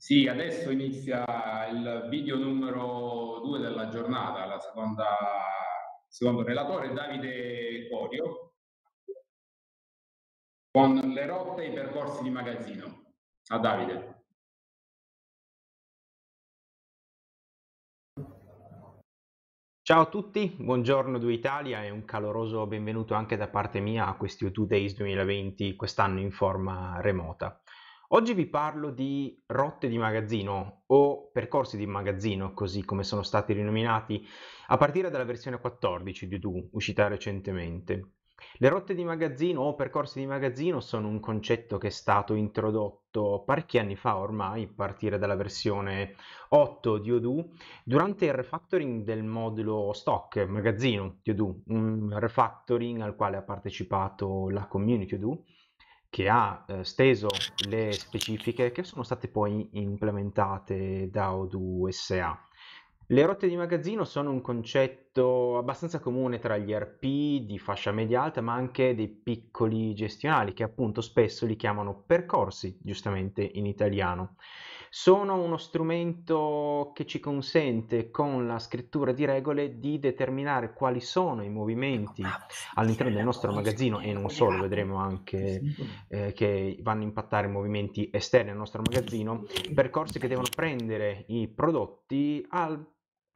Sì, adesso inizia il video numero due della giornata, la seconda, secondo relatore Davide Corio, con le rotte e i percorsi di magazzino. A Davide. Ciao a tutti, buongiorno Due Italia e un caloroso benvenuto anche da parte mia a questi U2 Days 2020, quest'anno in forma remota. Oggi vi parlo di rotte di magazzino o percorsi di magazzino, così come sono stati rinominati, a partire dalla versione 14 di Do, uscita recentemente. Le rotte di magazzino o percorsi di magazzino sono un concetto che è stato introdotto parecchi anni fa ormai, a partire dalla versione 8 di Odoo, durante il refactoring del modulo stock, magazzino di Odoo, un refactoring al quale ha partecipato la community Odoo che ha eh, steso le specifiche che sono state poi implementate da O2 SA. Le rotte di magazzino sono un concetto concetto abbastanza comune tra gli RP di fascia media alta, ma anche dei piccoli gestionali, che appunto spesso li chiamano percorsi, giustamente in italiano. Sono uno strumento che ci consente con la scrittura di regole di determinare quali sono i movimenti ah, all'interno del nostro magazzino e non solo, vedremo anche eh, che vanno a impattare movimenti esterni al nostro magazzino, percorsi che devono prendere i prodotti al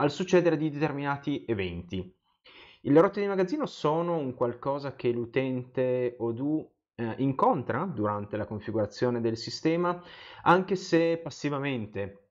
al succedere di determinati eventi. Le rotte di magazzino sono un qualcosa che l'utente Odoo eh, incontra durante la configurazione del sistema, anche se passivamente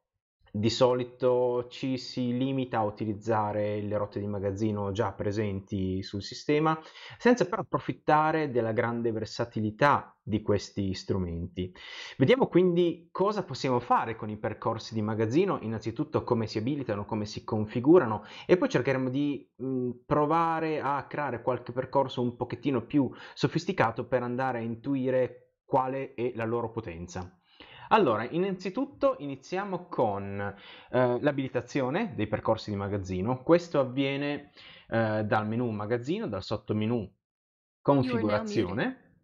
di solito ci si limita a utilizzare le rotte di magazzino già presenti sul sistema, senza però approfittare della grande versatilità di questi strumenti. Vediamo quindi cosa possiamo fare con i percorsi di magazzino, innanzitutto come si abilitano, come si configurano e poi cercheremo di mh, mm, provare a creare qualche percorso un pochettino più sofisticato per andare a intuire quale è la loro potenza. Allora, innanzitutto iniziamo con eh, l'abilitazione dei percorsi di magazzino. Questo avviene eh, dal menu magazzino, dal sottomenu configurazione,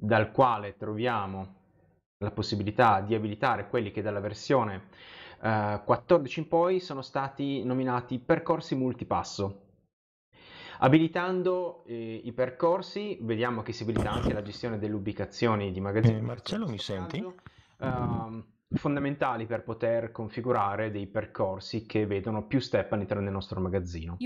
dal quale troviamo la possibilità di abilitare quelli che dalla versione eh, 14 in poi sono stati nominati percorsi multipasso Abilitando eh, i percorsi, vediamo che si abilita anche la gestione delle ubicazioni di magazzini. Eh, Marcello, mi senti? uh, fondamentali per poter configurare dei percorsi che vedono più step all'interno del nostro magazzino.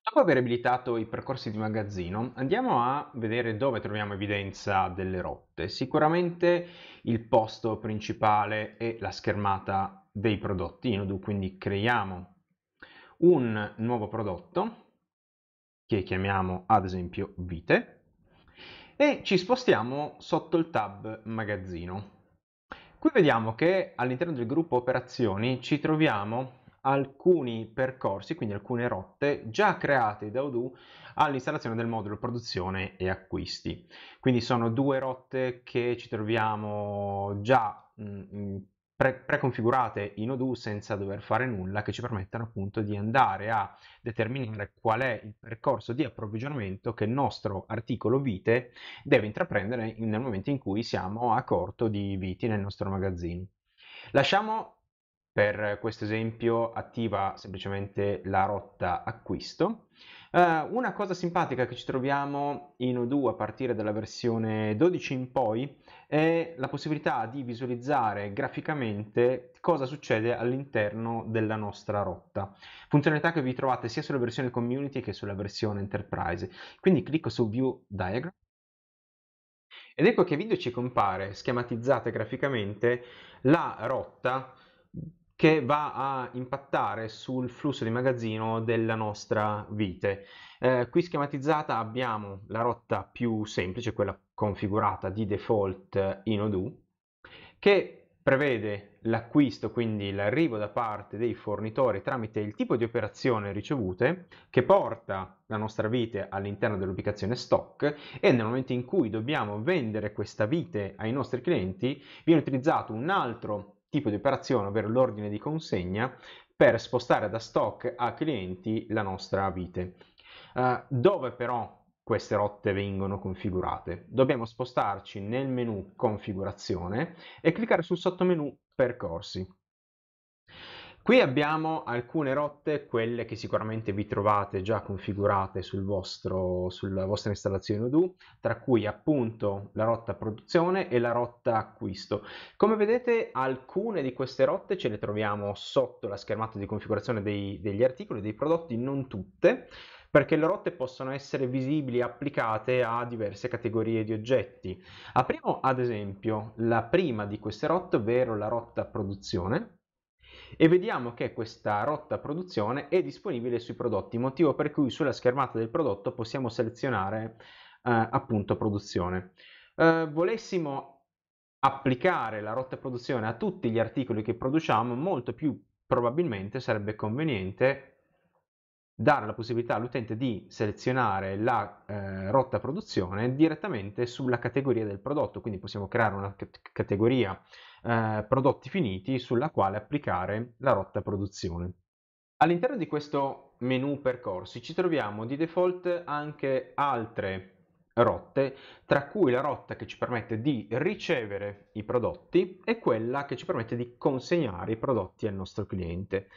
Dopo aver abilitato i percorsi di magazzino, andiamo a vedere dove troviamo evidenza delle rotte. Sicuramente il posto principale è la schermata dei prodotti, quindi creiamo un nuovo prodotto che chiamiamo ad esempio vite e ci spostiamo sotto il tab magazzino. Qui vediamo che all'interno del gruppo operazioni ci troviamo alcuni percorsi, quindi alcune rotte già create da Odoo all'installazione del modulo produzione e acquisti. Quindi sono due rotte che ci troviamo già mh, pre- preconfigurate in Odoo senza dover fare nulla che ci permettano appunto di andare a determinare qual è il percorso di approvvigionamento che il nostro articolo vite deve intraprendere nel momento in cui siamo a corto di viti nel nostro magazzino. Lasciamo per questo esempio attiva semplicemente la rotta acquisto. Uh, una cosa simpatica che ci troviamo in O2 a partire dalla versione 12 in poi è la possibilità di visualizzare graficamente cosa succede all'interno della nostra rotta. Funzionalità che vi trovate sia sulla versione community che sulla versione enterprise. Quindi clicco su View Diagram ed ecco che video ci compare schematizzata graficamente la rotta che va a impattare sul flusso di magazzino della nostra vite. Eh, qui schematizzata abbiamo la rotta più semplice, quella configurata di default in Odoo, che prevede l'acquisto, quindi l'arrivo da parte dei fornitori tramite il tipo di operazione ricevute che porta la nostra vite all'interno dell'ubicazione stock e nel momento in cui dobbiamo vendere questa vite ai nostri clienti viene utilizzato un altro tipo di operazione, ovvero l'ordine di consegna, per spostare da stock a clienti la nostra vite. Uh, dove però queste rotte vengono configurate? Dobbiamo spostarci nel menu configurazione e cliccare sul sottomenu percorsi. Qui abbiamo alcune rotte, quelle che sicuramente vi trovate già configurate sul vostro, sulla vostra installazione Odoo, tra cui appunto la rotta produzione e la rotta acquisto. Come vedete alcune di queste rotte ce le troviamo sotto la schermata di configurazione dei, degli articoli, dei prodotti, non tutte, perché le rotte possono essere visibili e applicate a diverse categorie di oggetti. Apriamo ad esempio la prima di queste rotte, ovvero la rotta produzione e vediamo che questa rotta produzione è disponibile sui prodotti, motivo per cui sulla schermata del prodotto possiamo selezionare eh, appunto produzione. Eh, volessimo applicare la rotta produzione a tutti gli articoli che produciamo, molto più probabilmente sarebbe conveniente dare la possibilità all'utente di selezionare la eh, rotta produzione direttamente sulla categoria del prodotto, quindi possiamo creare una categoria eh, prodotti finiti sulla quale applicare la rotta produzione. All'interno di questo menu percorsi ci troviamo di default anche altre rotte, tra cui la rotta che ci permette di ricevere i prodotti e quella che ci permette di consegnare i prodotti al nostro cliente.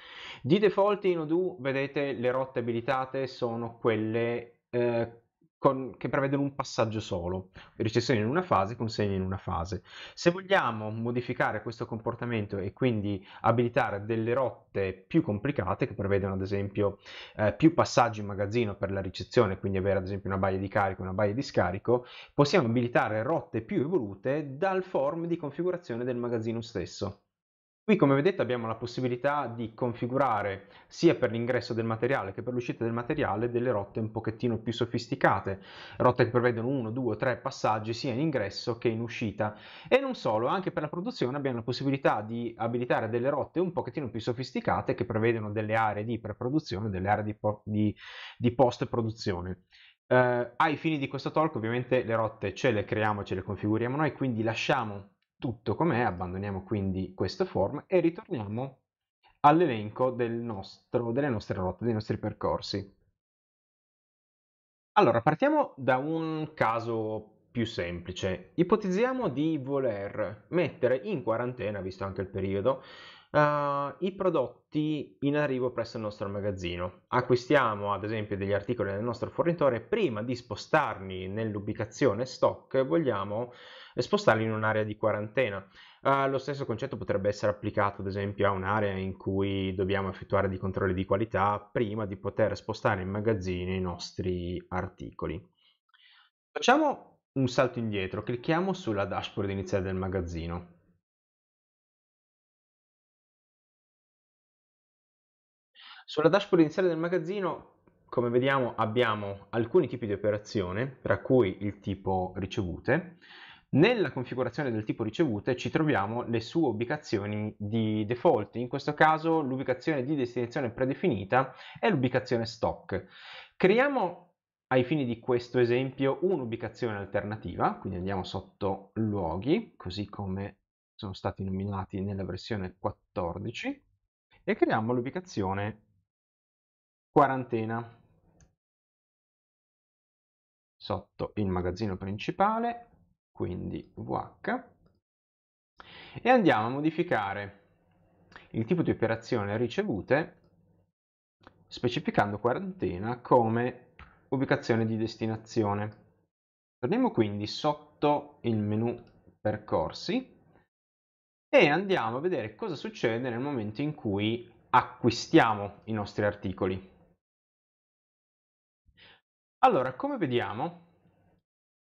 Di default in Odoo vedete le rotte abilitate sono quelle eh, con, che prevedono un passaggio solo, recessione in una fase, consegna in una fase. Se vogliamo modificare questo comportamento e quindi abilitare delle rotte più complicate che prevedono ad esempio eh, più passaggi in magazzino per la ricezione, quindi avere ad esempio una baia di carico e una baia di scarico, possiamo abilitare rotte più evolute dal form di configurazione del magazzino stesso. Qui come vedete abbiamo la possibilità di configurare sia per l'ingresso del materiale che per l'uscita del materiale delle rotte un pochettino più sofisticate, rotte che prevedono 1, 2, tre passaggi sia in ingresso che in uscita e non solo, anche per la produzione abbiamo la possibilità di abilitare delle rotte un pochettino più sofisticate che prevedono delle aree di preproduzione, delle aree di, po di, di post produzione. Eh, ai fini di questo talk ovviamente le rotte ce le creiamo, ce le configuriamo noi, quindi lasciamo tutto com'è, abbandoniamo quindi questo form e ritorniamo all'elenco del delle nostre rotte, dei nostri percorsi. Allora, partiamo da un caso più semplice. Ipotizziamo di voler mettere in quarantena, visto anche il periodo, uh, i prodotti in arrivo presso il nostro magazzino. Acquistiamo ad esempio degli articoli nel nostro fornitore, e prima di spostarli nell'ubicazione stock vogliamo spostarli in un'area di quarantena. Uh, lo stesso concetto potrebbe essere applicato ad esempio a un'area in cui dobbiamo effettuare dei controlli di qualità prima di poter spostare in magazzino i nostri articoli. Facciamo un salto indietro, clicchiamo sulla dashboard iniziale del magazzino. Sulla dashboard iniziale del magazzino, come vediamo, abbiamo alcuni tipi di operazione, tra cui il tipo ricevute. Nella configurazione del tipo ricevute ci troviamo le sue ubicazioni di default, in questo caso l'ubicazione di destinazione predefinita e l'ubicazione stock. Creiamo ai fini di questo esempio un'ubicazione alternativa, quindi andiamo sotto luoghi, così come sono stati nominati nella versione 14, e creiamo l'ubicazione quarantena sotto il magazzino principale, quindi VH, e andiamo a modificare il tipo di operazione ricevute specificando quarantena come ubicazione di destinazione. Torniamo quindi sotto il menu percorsi e andiamo a vedere cosa succede nel momento in cui acquistiamo i nostri articoli. Allora, come vediamo,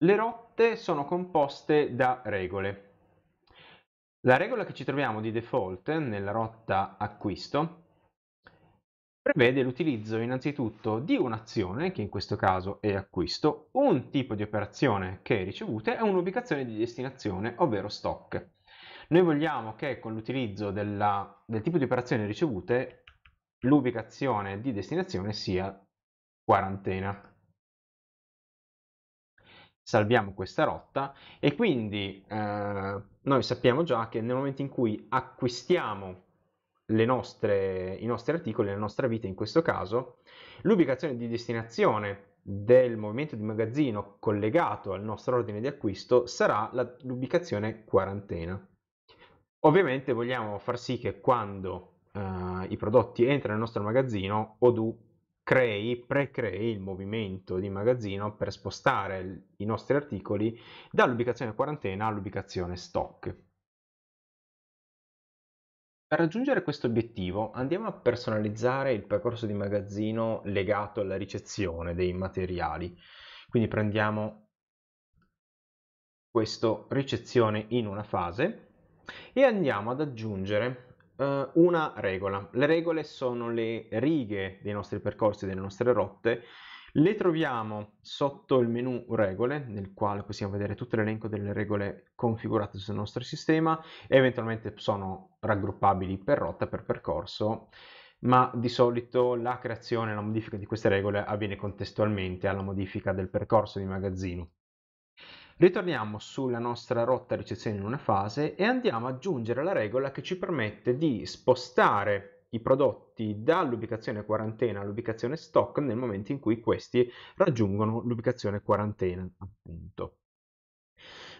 le rotte sono composte da regole. La regola che ci troviamo di default nella rotta acquisto prevede l'utilizzo innanzitutto di un'azione, che in questo caso è acquisto, un tipo di operazione che è ricevuta e un'ubicazione di destinazione, ovvero stock. Noi vogliamo che con l'utilizzo del tipo di operazione ricevute l'ubicazione di destinazione sia quarantena salviamo questa rotta e quindi eh, noi sappiamo già che nel momento in cui acquistiamo nostre, i nostri articoli, la nostra vita in questo caso, l'ubicazione di destinazione del movimento di magazzino collegato al nostro ordine di acquisto sarà la, l'ubicazione quarantena. Ovviamente vogliamo far sì che quando eh, i prodotti entrano nel nostro magazzino, Odoo crei, precrei il movimento di magazzino per spostare i nostri articoli dall'ubicazione quarantena all'ubicazione stock. Per raggiungere questo obiettivo andiamo a personalizzare il percorso di magazzino legato alla ricezione dei materiali. Quindi prendiamo questo ricezione in una fase e andiamo ad aggiungere eh, una regola. Le regole sono le righe dei nostri percorsi, delle nostre rotte. Le troviamo sotto il menu regole, nel quale possiamo vedere tutto l'elenco delle regole configurate sul nostro sistema, eventualmente sono raggruppabili per rotta, per percorso, ma di solito la creazione e la modifica di queste regole avviene contestualmente alla modifica del percorso di magazzino. Ritorniamo sulla nostra rotta ricezione in una fase e andiamo ad aggiungere la regola che ci permette di spostare i prodotti dall'ubicazione quarantena all'ubicazione stock nel momento in cui questi raggiungono l'ubicazione quarantena, appunto.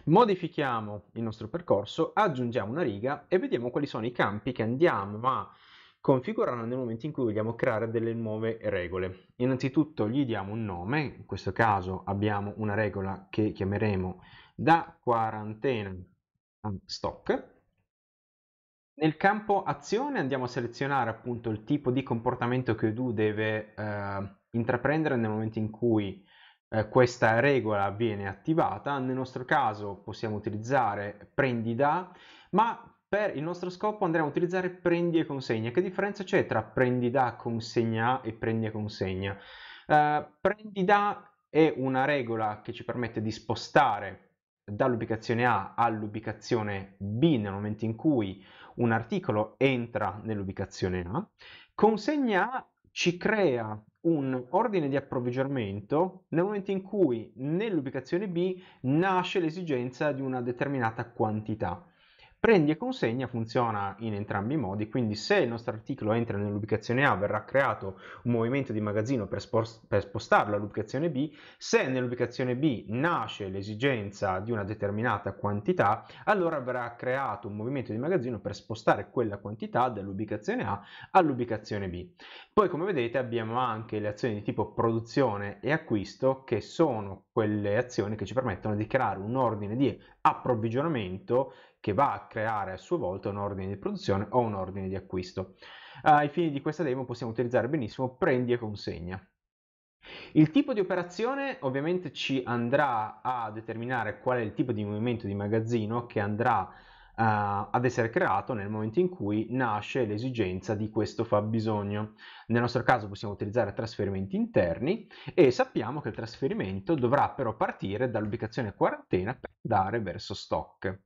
Modifichiamo il nostro percorso, aggiungiamo una riga e vediamo quali sono i campi che andiamo a configurarlo nel momento in cui vogliamo creare delle nuove regole. Innanzitutto gli diamo un nome, in questo caso abbiamo una regola che chiameremo da quarantena stock. Nel campo azione andiamo a selezionare appunto il tipo di comportamento che Odoo deve eh, intraprendere nel momento in cui eh, questa regola viene attivata. Nel nostro caso possiamo utilizzare prendi da, ma per il nostro scopo andremo a utilizzare prendi e consegna. Che differenza c'è tra prendi da, consegna e prendi e consegna? Uh, prendi da è una regola che ci permette di spostare dall'ubicazione A all'ubicazione B nel momento in cui un articolo entra nell'ubicazione A. Consegna A ci crea un ordine di approvvigionamento nel momento in cui nell'ubicazione B nasce l'esigenza di una determinata quantità. Prendi e consegna funziona in entrambi i modi, quindi se il nostro articolo entra nell'ubicazione A verrà creato un movimento di magazzino per, spost- per spostarlo all'ubicazione B, se nell'ubicazione B nasce l'esigenza di una determinata quantità, allora verrà creato un movimento di magazzino per spostare quella quantità dall'ubicazione A all'ubicazione B. Poi come vedete abbiamo anche le azioni di tipo produzione e acquisto che sono quelle azioni che ci permettono di creare un ordine di approvvigionamento che va a creare a sua volta un ordine di produzione o un ordine di acquisto. Eh, ai fini di questa demo possiamo utilizzare benissimo prendi e consegna. Il tipo di operazione ovviamente ci andrà a determinare qual è il tipo di movimento di magazzino che andrà Uh, ad essere creato nel momento in cui nasce l'esigenza di questo fabbisogno. Nel nostro caso possiamo utilizzare trasferimenti interni e sappiamo che il trasferimento dovrà però partire dall'ubicazione quarantena per andare verso stock.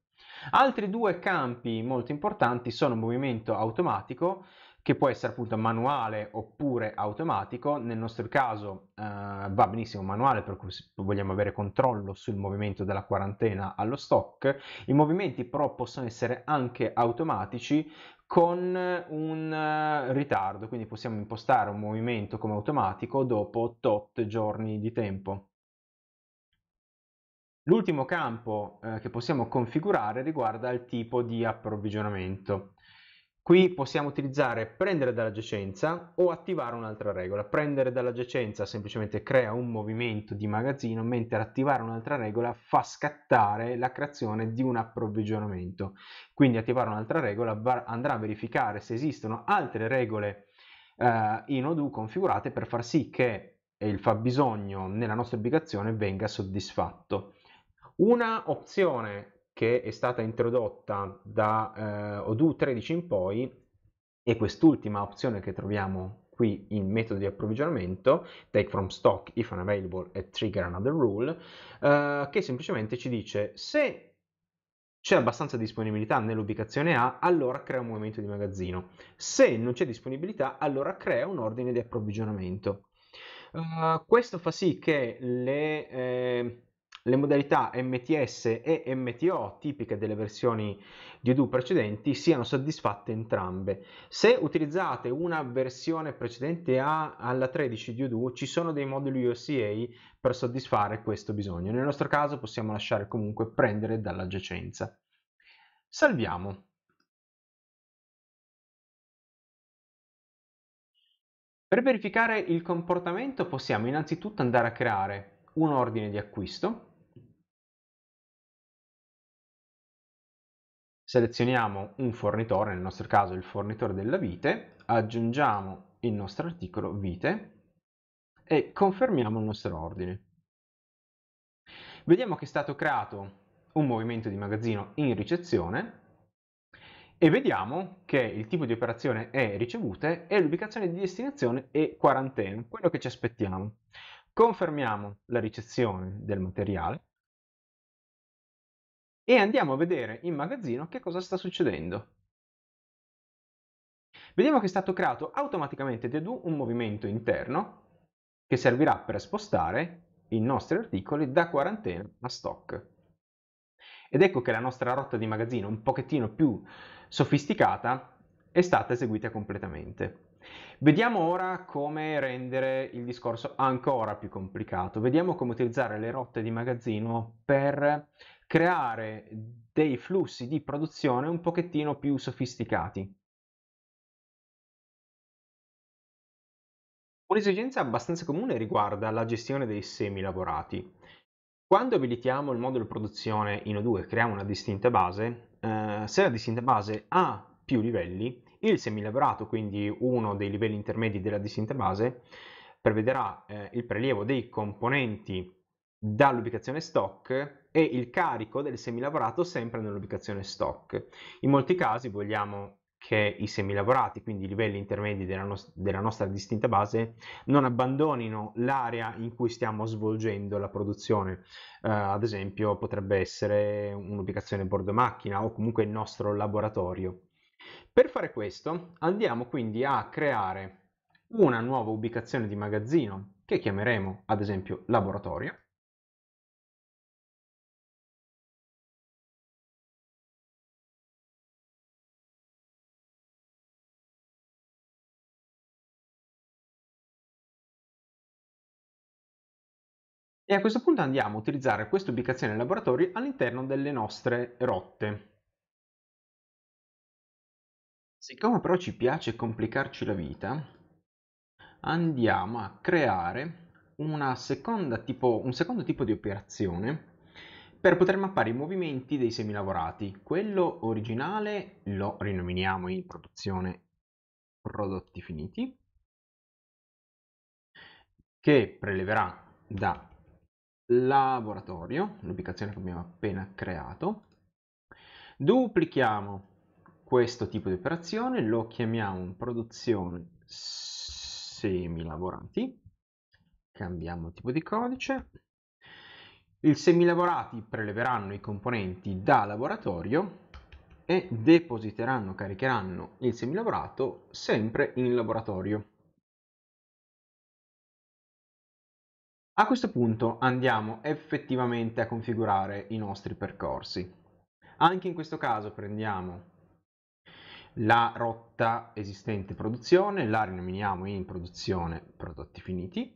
Altri due campi molto importanti sono movimento automatico, che può essere appunto manuale oppure automatico, nel nostro caso eh, va benissimo manuale per cui vogliamo avere controllo sul movimento della quarantena allo stock, i movimenti però possono essere anche automatici con un eh, ritardo, quindi possiamo impostare un movimento come automatico dopo tot giorni di tempo. L'ultimo campo eh, che possiamo configurare riguarda il tipo di approvvigionamento. Qui possiamo utilizzare prendere dall'adiacenza o attivare un'altra regola. Prendere dall'adiacenza semplicemente crea un movimento di magazzino, mentre attivare un'altra regola fa scattare la creazione di un approvvigionamento. Quindi attivare un'altra regola andrà a verificare se esistono altre regole eh, in Odoo configurate per far sì che il fabbisogno nella nostra applicazione venga soddisfatto. Una opzione che è stata introdotta da eh, Odoo 13 in poi è quest'ultima opzione che troviamo qui in metodo di approvvigionamento, take from stock if unavailable e trigger another rule, eh, che semplicemente ci dice se c'è abbastanza disponibilità nell'ubicazione A, allora crea un movimento di magazzino. Se non c'è disponibilità, allora crea un ordine di approvvigionamento. Uh, questo fa sì che le, eh, le modalità MTS e MTO tipiche delle versioni di Odoo precedenti siano soddisfatte entrambe. Se utilizzate una versione precedente a, alla 13 di Odoo ci sono dei moduli OCA per soddisfare questo bisogno. Nel nostro caso possiamo lasciare comunque prendere dalla giacenza. Salviamo. Per verificare il comportamento possiamo innanzitutto andare a creare un ordine di acquisto selezioniamo un fornitore, nel nostro caso il fornitore della vite, aggiungiamo il nostro articolo vite e confermiamo il nostro ordine. Vediamo che è stato creato un movimento di magazzino in ricezione e vediamo che il tipo di operazione è ricevute e l'ubicazione di destinazione è quarantena, quello che ci aspettiamo. Confermiamo la ricezione del materiale e andiamo a vedere in magazzino che cosa sta succedendo. Vediamo che è stato creato automaticamente dedu un movimento interno che servirà per spostare i nostri articoli da quarantena a stock. Ed ecco che la nostra rotta di magazzino un pochettino più sofisticata è stata eseguita completamente. Vediamo ora come rendere il discorso ancora più complicato. Vediamo come utilizzare le rotte di magazzino per creare dei flussi di produzione un pochettino più sofisticati. Un'esigenza abbastanza comune riguarda la gestione dei semi lavorati. Quando abilitiamo il modulo produzione in O2 e creiamo una distinta base, eh, se la distinta base ha più livelli, il semilavorato, quindi uno dei livelli intermedi della distinta base, prevederà eh, il prelievo dei componenti dall'ubicazione stock e il carico del semilavorato sempre nell'ubicazione stock. In molti casi vogliamo che i semilavorati, quindi i livelli intermedi della, no della nostra distinta base, non abbandonino l'area in cui stiamo svolgendo la produzione. Uh, ad esempio potrebbe essere un'ubicazione bordo macchina o comunque il nostro laboratorio. Per fare questo andiamo quindi a creare una nuova ubicazione di magazzino che chiameremo ad esempio laboratorio e a questo punto andiamo a utilizzare questa ubicazione in laboratorio all'interno delle nostre rotte. Siccome però ci piace complicarci la vita, andiamo a creare tipo, un secondo tipo di operazione per poter mappare i movimenti dei semilavorati. Quello originale lo rinominiamo in produzione prodotti finiti, che preleverà da laboratorio, l'ubicazione che abbiamo appena creato, duplichiamo questo tipo di operazione, lo chiamiamo produzione semilavorati, cambiamo il tipo di codice, i semilavorati preleveranno i componenti da laboratorio e depositeranno, caricheranno il semilavorato sempre in laboratorio. A questo punto andiamo effettivamente a configurare i nostri percorsi. Anche in questo caso prendiamo la rotta esistente produzione, la rinominiamo in produzione prodotti finiti,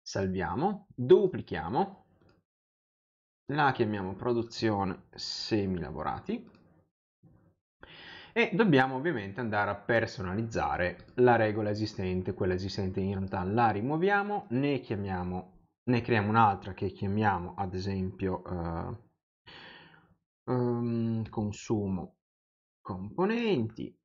salviamo, duplichiamo, la chiamiamo produzione semilavorati e dobbiamo ovviamente andare a personalizzare la regola esistente, quella esistente in realtà la rimuoviamo, ne chiamiamo ne creiamo un'altra che chiamiamo ad esempio uh, um, consumo componenti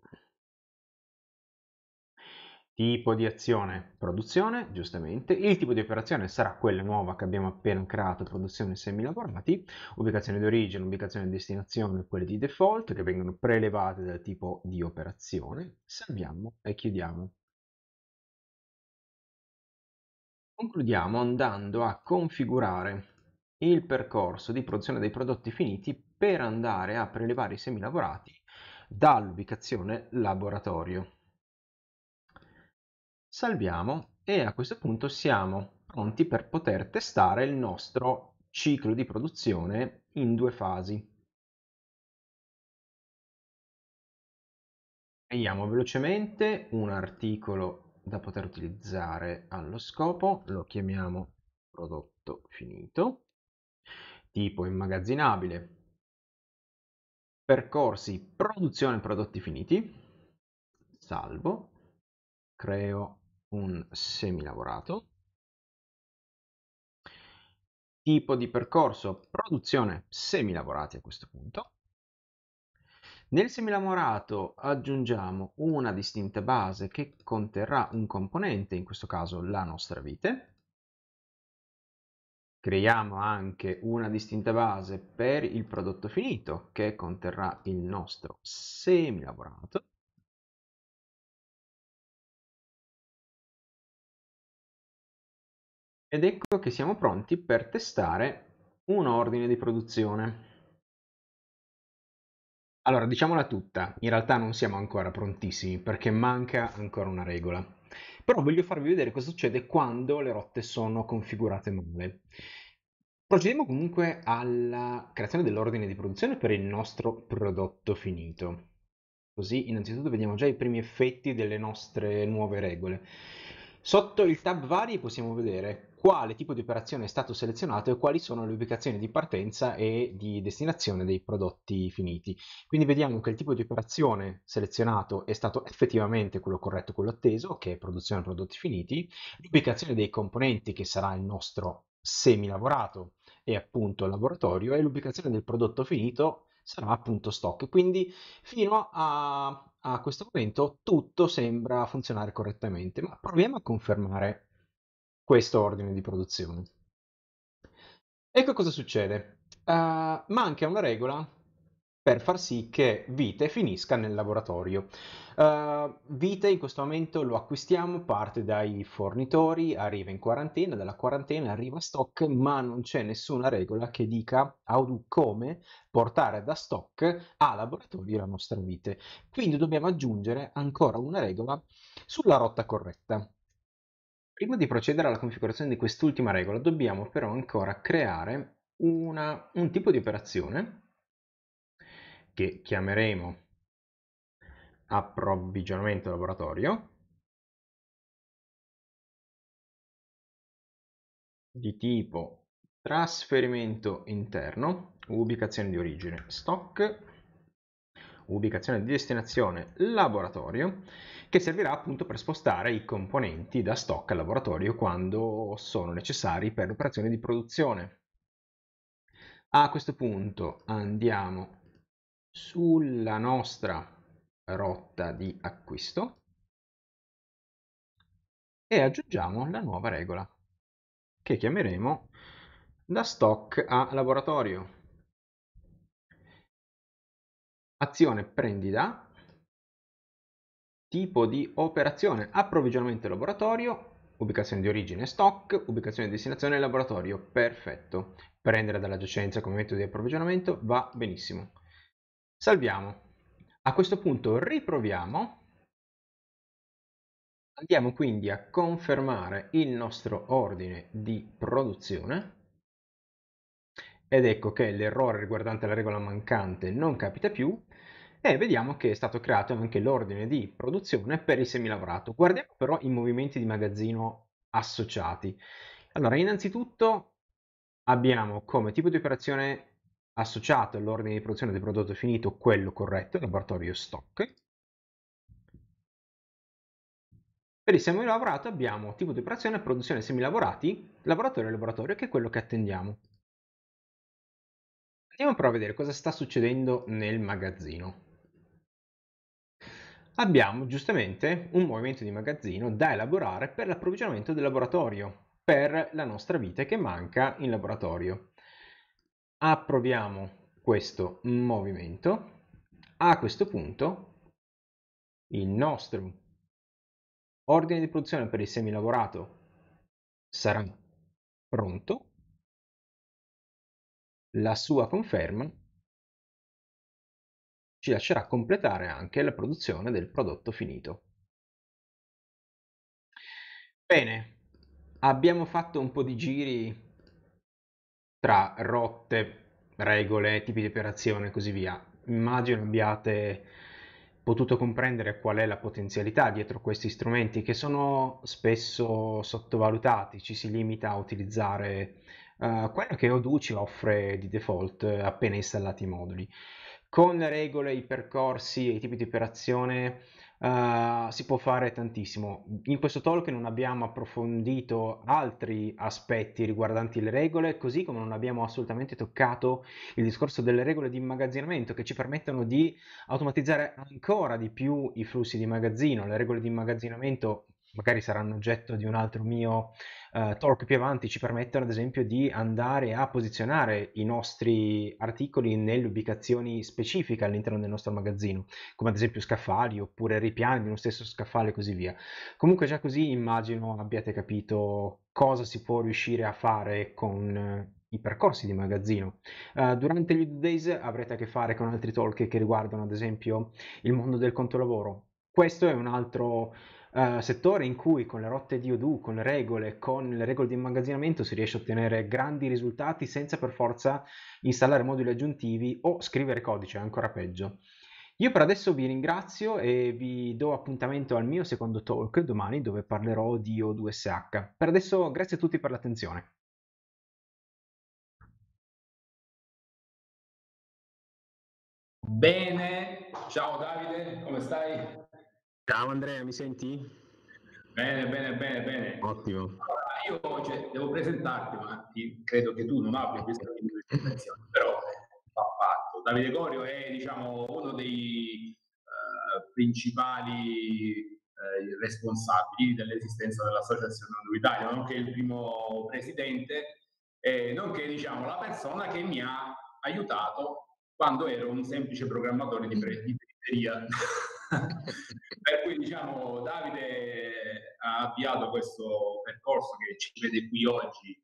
Tipo di azione, produzione, giustamente. Il tipo di operazione sarà quella nuova che abbiamo appena creato, produzione semilavorati, ubicazione d'origine ubicazione di destinazione, quelle di default che vengono prelevate dal tipo di operazione. Salviamo e chiudiamo. Concludiamo andando a configurare il percorso di produzione dei prodotti finiti per andare a prelevare i semilavorati dall'ubicazione laboratorio salviamo e a questo punto siamo pronti per poter testare il nostro ciclo di produzione in due fasi. Creiamo velocemente un articolo da poter utilizzare allo scopo, lo chiamiamo prodotto finito, tipo immagazzinabile, percorsi produzione prodotti finiti, salvo, creo un semilavorato, tipo di percorso produzione semilavorati a questo punto. Nel semilavorato aggiungiamo una distinta base che conterrà un componente, in questo caso la nostra vite. Creiamo anche una distinta base per il prodotto finito che conterrà il nostro semilavorato Ed ecco che siamo pronti per testare un ordine di produzione. Allora, diciamola tutta, in realtà non siamo ancora prontissimi perché manca ancora una regola. Però voglio farvi vedere cosa succede quando le rotte sono configurate male. Procediamo comunque alla creazione dell'ordine di produzione per il nostro prodotto finito. Così innanzitutto vediamo già i primi effetti delle nostre nuove regole. Sotto il tab vari possiamo vedere quale tipo di operazione è stato selezionato e quali sono le ubicazioni di partenza e di destinazione dei prodotti finiti. Quindi vediamo che il tipo di operazione selezionato è stato effettivamente quello corretto, quello atteso, che è produzione prodotti finiti, l'ubicazione dei componenti che sarà il nostro semilavorato e appunto il laboratorio e l'ubicazione del prodotto finito sarà appunto stock. Quindi fino a a questo momento tutto sembra funzionare correttamente, ma proviamo a confermare questo ordine di produzione. Ecco cosa succede. Uh, manca una regola per far sì che Vite finisca nel laboratorio. Uh, vite in questo momento lo acquistiamo, parte dai fornitori, arriva in quarantena, dalla quarantena arriva stock, ma non c'è nessuna regola che dica come portare da stock a laboratorio la nostra vite. Quindi dobbiamo aggiungere ancora una regola sulla rotta corretta. Prima di procedere alla configurazione di quest'ultima regola dobbiamo però ancora creare una, un tipo di operazione che chiameremo approvvigionamento laboratorio di tipo trasferimento interno, ubicazione di origine stock, ubicazione di destinazione laboratorio, che servirà appunto per spostare i componenti da stock al laboratorio quando sono necessari per l'operazione di produzione. A questo punto andiamo sulla nostra rotta di acquisto e aggiungiamo la nuova regola che chiameremo da stock a laboratorio. Azione prendi tipo di operazione approvvigionamento laboratorio, ubicazione di origine stock, ubicazione di destinazione laboratorio, perfetto. Prendere dalla giacenza come metodo di approvvigionamento va benissimo. Salviamo. A questo punto riproviamo. Andiamo quindi a confermare il nostro ordine di produzione ed ecco che l'errore riguardante la regola mancante non capita più e vediamo che è stato creato anche l'ordine di produzione per il semilavorato. Guardiamo però i movimenti di magazzino associati. Allora, innanzitutto abbiamo come tipo di operazione associato all'ordine di produzione del prodotto finito quello corretto, laboratorio stock. Per il semilavorato abbiamo tipo di operazione, produzione semilavorati, laboratorio e laboratorio, che è quello che attendiamo. Andiamo però a vedere cosa sta succedendo nel magazzino. Abbiamo giustamente un movimento di magazzino da elaborare per l'approvvigionamento del laboratorio, per la nostra vite che manca in laboratorio approviamo questo movimento, a questo punto il nostro ordine di produzione per il semilavorato sarà pronto, la sua conferma ci lascerà completare anche la produzione del prodotto finito. Bene, abbiamo fatto un po' di giri tra rotte, regole, tipi di operazione e così via. Immagino abbiate potuto comprendere qual è la potenzialità dietro questi strumenti che sono spesso sottovalutati, ci si limita a utilizzare uh, quello che Oduci offre di default appena installati i moduli. Con le regole, i percorsi e i tipi di operazione eh, si può fare tantissimo. In questo talk non abbiamo approfondito altri aspetti riguardanti le regole, così come non abbiamo assolutamente toccato il discorso delle regole di immagazzinamento che ci permettono di automatizzare ancora di più i flussi di magazzino. Le regole di immagazzinamento magari saranno oggetto di un altro mio uh, talk più avanti, ci permettono ad esempio di andare a posizionare i nostri articoli nelle ubicazioni specifiche all'interno del nostro magazzino, come ad esempio scaffali oppure ripiani di uno stesso scaffale e così via. Comunque già così immagino abbiate capito cosa si può riuscire a fare con eh, i percorsi di magazzino. Uh, durante gli days avrete a che fare con altri talk che riguardano ad esempio il mondo del conto Questo è un altro eh, settore in cui con le rotte di Odoo, con le regole, con le regole di immagazzinamento si riesce a ottenere grandi risultati senza per forza installare moduli aggiuntivi o scrivere codice, ancora peggio. Io per adesso vi ringrazio e vi do appuntamento al mio secondo talk domani dove parlerò di O2SH. Per adesso grazie a tutti per l'attenzione. Bene, ciao Davide, come stai? Ciao Andrea, mi senti? Bene, bene, bene, bene. Ottimo. Allora, io cioè, devo presentarti, ma credo che tu non abbia questa presentazione, però va fatto. Davide Corio è diciamo, uno dei eh, principali eh, responsabili dell'esistenza dell'Associazione Nord Italia, nonché il primo presidente, eh, nonché diciamo, la persona che mi ha aiutato quando ero un semplice programmatore di periferia. diciamo, Davide ha avviato questo percorso che ci vede qui oggi eh,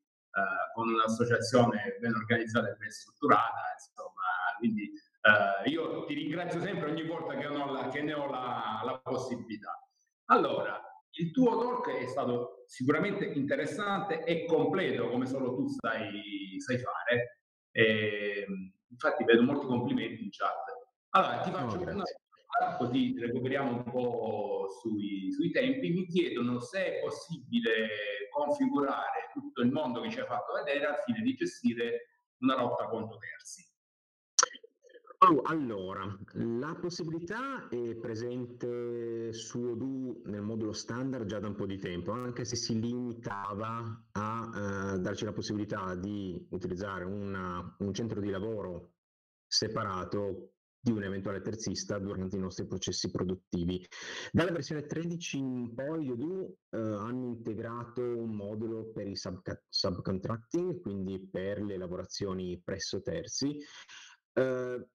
con un'associazione ben organizzata e ben strutturata, insomma, quindi eh, io ti ringrazio sempre ogni volta che, la, che ne ho la, la possibilità. Allora, il tuo talk è stato sicuramente interessante e completo, come solo tu sai, sai fare. E, ehm, infatti vedo molti complimenti in chat. Allora, ti faccio no, una così recuperiamo un po' sui, sui, tempi, mi chiedono se è possibile configurare tutto il mondo che ci ha fatto vedere al fine di gestire una lotta contro terzi. Oh, allora, la possibilità è presente su Odoo nel modulo standard già da un po' di tempo, anche se si limitava a eh, darci la possibilità di utilizzare una, un centro di lavoro separato di un eventuale terzista durante i nostri processi produttivi. Dalla versione 13 in poi Yodu eh, hanno integrato un modulo per il subca- subcontracting, quindi per le lavorazioni presso terzi, eh,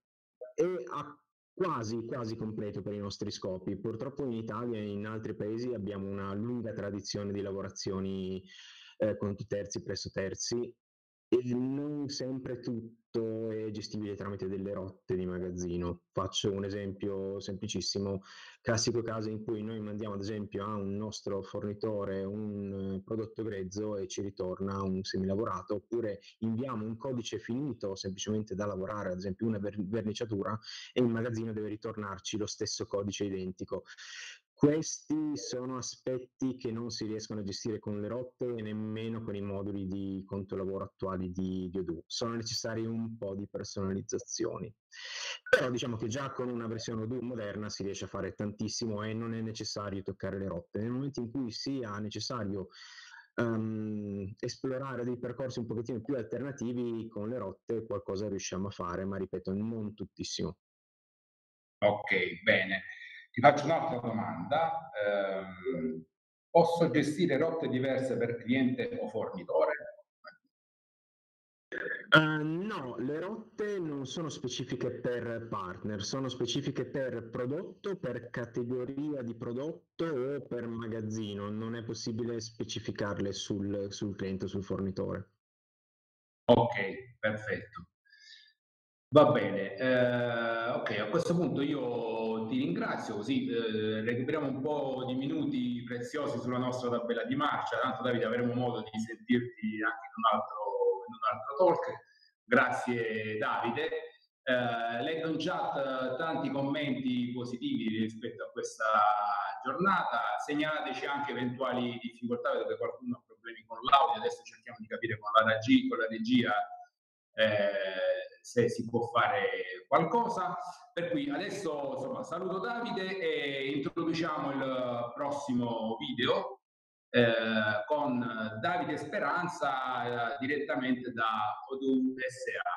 e ha quasi, quasi completo per i nostri scopi. Purtroppo in Italia e in altri paesi abbiamo una lunga tradizione di lavorazioni eh, conto terzi presso terzi e non sempre tutto è gestibile tramite delle rotte di magazzino. Faccio un esempio semplicissimo, classico caso in cui noi mandiamo ad esempio a un nostro fornitore un eh, prodotto grezzo e ci ritorna un semilavorato, oppure inviamo un codice finito semplicemente da lavorare, ad esempio una verniciatura, e il magazzino deve ritornarci lo stesso codice identico. Questi sono aspetti che non si riescono a gestire con le rotte e nemmeno con i moduli di conto lavoro attuali di, di Odoo. Sono necessari un po' di personalizzazioni. Però diciamo che già con una versione Odoo moderna si riesce a fare tantissimo e non è necessario toccare le rotte. Nel momento in cui sia necessario Um, esplorare dei percorsi un pochettino più alternativi con le rotte qualcosa riusciamo a fare, ma ripeto, non tuttissimo. Ok, bene. Ti faccio un'altra domanda. Eh, posso gestire rotte diverse per cliente o fornitore? Uh, no, le rotte non sono specifiche per partner, sono specifiche per prodotto, per categoria di prodotto o per magazzino. Non è possibile specificarle sul, sul cliente o sul fornitore. Ok, perfetto. Va bene, eh, ok, a questo punto io ti ringrazio, così eh, recuperiamo un po' di minuti preziosi sulla nostra tabella di marcia, tanto Davide avremo modo di sentirti anche in un altro, in un altro talk. Grazie Davide. Eh, leggo in chat eh, tanti commenti positivi rispetto a questa giornata, segnalateci anche eventuali difficoltà, vedo che qualcuno ha problemi con l'audio, adesso cerchiamo di capire con la, regia, con la regia eh, se si può fare qualcosa. Per cui adesso insomma, saluto Davide e introduciamo il prossimo video eh, con Davide Speranza eh, direttamente da Odoo SA.